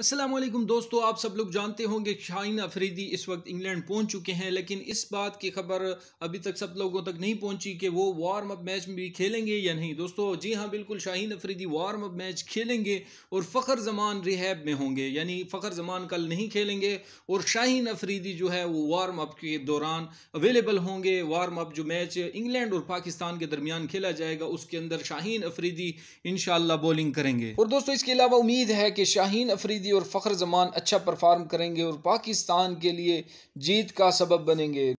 असलम दोस्तों आप सब लोग जानते होंगे शाहीन अफरीदी इस वक्त इंग्लैंड पहुंच चुके हैं लेकिन इस बात की खबर अभी तक सब लोगों तक नहीं पहुंची कि वो वार्म अप मैच में भी खेलेंगे या नहीं दोस्तों जी हाँ बिल्कुल Shaheen Afridi warm up match खेलेंगे और फ़खर जमान रिहैब में होंगे यानी फ़खर जमान कल नहीं खेलेंगे और शाहीन अफरीदी जो है वो वार्म अप के दौरान अवेलेबल होंगे वार्म अप जो मैच इंग्लैंड और पाकिस्तान के दरमियान खेला जाएगा उसके अंदर शाहीन अफरीदी इन बॉलिंग करेंगे और दोस्तों इसके अलावा उम्मीद है कि शाहीन अफरीदी और फ़ख्र जमान अच्छा परफॉर्म करेंगे और पाकिस्तान के लिए जीत का सबब बनेंगे